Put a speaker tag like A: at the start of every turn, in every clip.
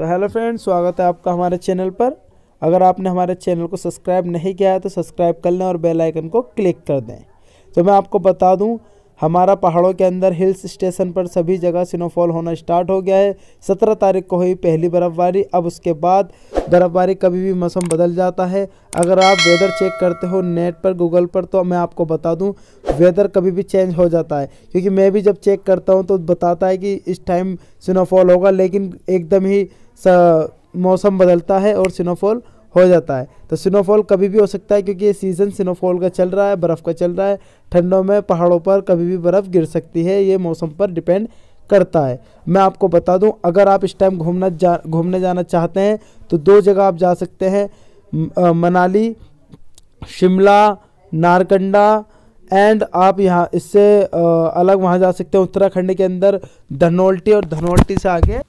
A: so hello friends स्वागत है आपका हमारे चैनल पर अगर आपने हमारे चैनल को सब्सक्राइब नहीं किया है तो सब्सक्राइब कर लें और बेल आइकन को क्लिक कर दें तो मैं आपको बता दूं हमारा पहाड़ों के अंदर हिल्स स्टेशन पर सभी जगह स्नोफॉल होना स्टार्ट हो गया है सत्रह तारीख को हुई पहली बर्फ़बारी अब उसके बाद बर्फ़बारी कभी भी मौसम बदल जाता है अगर आप वेदर चेक करते हो नेट पर गूगल पर तो मैं आपको बता दूं वेदर कभी भी चेंज हो जाता है क्योंकि मैं भी जब चेक करता हूँ तो बताता है कि इस टाइम स्नोफॉल होगा लेकिन एकदम ही मौसम बदलता है और स्नोफॉल हो जाता है तो स्नोफॉल कभी भी हो सकता है क्योंकि ये सीज़न स्नोफॉल का चल रहा है बर्फ़ का चल रहा है ठंडों में पहाड़ों पर कभी भी बर्फ़ गिर सकती है ये मौसम पर डिपेंड करता है मैं आपको बता दूं अगर आप इस टाइम घूमना जा घूमने जाना चाहते हैं तो दो जगह आप जा सकते हैं मनाली शिमला नारकंडा एंड आप यहाँ इससे अलग वहाँ जा सकते हैं उत्तराखंड के अंदर धनौल्टी और धनौल्टी से आगे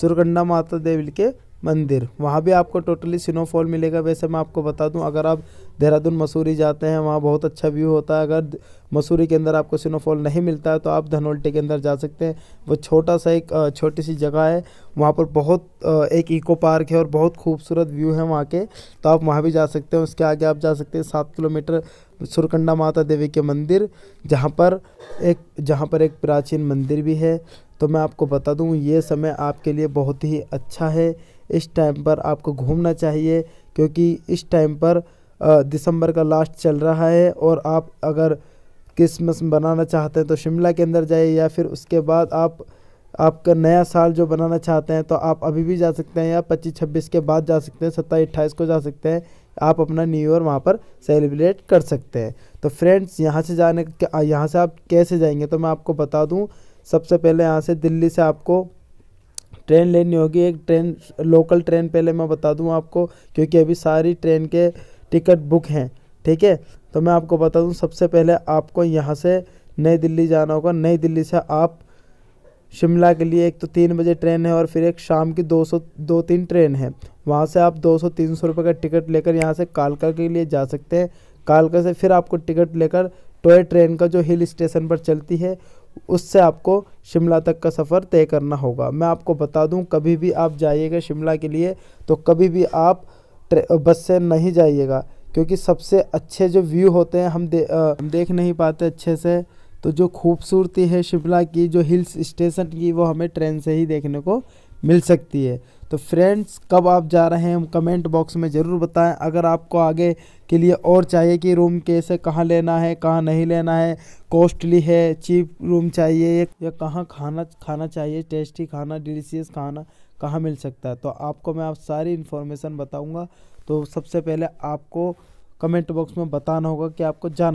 A: सुरगंडा माता देवी के मंदिर वहाँ भी आपको टोटली स्नोफॉल मिलेगा वैसे मैं आपको बता दूँ अगर आप देहरादून मसूरी जाते हैं वहाँ बहुत अच्छा व्यू होता है अगर मसूरी के अंदर आपको स्नोफॉल नहीं मिलता है तो आप धनोल्टी के अंदर जा सकते हैं वो छोटा सा एक छोटी सी जगह है वहाँ पर बहुत एक इको पार्क है और बहुत खूबसूरत व्यू है वहाँ के तो आप वहाँ भी जा सकते हैं उसके आगे आप जा सकते हैं सात किलोमीटर सुरकंडा माता देवी के मंदिर जहाँ पर एक जहाँ पर एक प्राचीन मंदिर भी है तो मैं आपको बता दूं ये समय आपके लिए बहुत ही अच्छा है इस टाइम पर आपको घूमना चाहिए क्योंकि इस टाइम पर दिसंबर का लास्ट चल रहा है और आप अगर क्रिसमस बनाना चाहते हैं तो शिमला के अंदर जाइए या फिर उसके बाद आप आपका नया साल जो बनाना चाहते हैं तो आप अभी भी जा सकते हैं या पच्चीस छब्बीस के बाद जा सकते हैं सत्ताईस अट्ठाईस को जा सकते हैं आप अपना न्यू ईयर वहाँ पर सेलिब्रेट कर सकते हैं तो फ्रेंड्स यहाँ से जाने यहाँ से आप कैसे जाएंगे तो मैं आपको बता दूँ सबसे पहले यहाँ से दिल्ली से आपको ट्रेन लेनी होगी एक ट्रेन लोकल ट्रेन पहले मैं बता दूँ आपको क्योंकि अभी सारी ट्रेन के टिकट बुक हैं ठीक है तो मैं आपको बता दूँ सबसे पहले आपको यहाँ से नई दिल्ली जाना होगा नई दिल्ली से आप शिमला के लिए एक तो तीन बजे ट्रेन है और फिर एक शाम की दो सौ दो तीन ट्रेन है वहाँ से आप दो सौ तीन सौ रुपये का टिकट लेकर यहाँ से कालका के लिए जा सकते हैं कालका से फिर आपको टिकट लेकर टॉय ट्रेन का जो हिल स्टेशन पर चलती है उससे आपको शिमला तक का सफ़र तय करना होगा मैं आपको बता दूं कभी भी आप जाइएगा शिमला के लिए तो कभी भी आप बस से नहीं जाइएगा क्योंकि सबसे अच्छे जो व्यू होते हैं हम दे, आ, हम देख नहीं पाते अच्छे से तो जो खूबसूरती है शिमला की जो हिल्स स्टेशन की वो हमें ट्रेन से ही देखने को मिल सकती है तो फ्रेंड्स कब आप जा रहे हैं कमेंट बॉक्स में ज़रूर बताएं अगर आपको आगे के लिए और चाहिए कि रूम कैसे कहाँ लेना है कहाँ नहीं लेना है कॉस्टली है चीप रूम चाहिए या कहाँ खाना खाना चाहिए टेस्टी खाना डिलीशियस खाना कहाँ मिल सकता है तो आपको मैं आप सारी इन्फॉर्मेशन बताऊँगा तो सबसे पहले आपको कमेंट बॉक्स में बताना होगा कि आपको जाना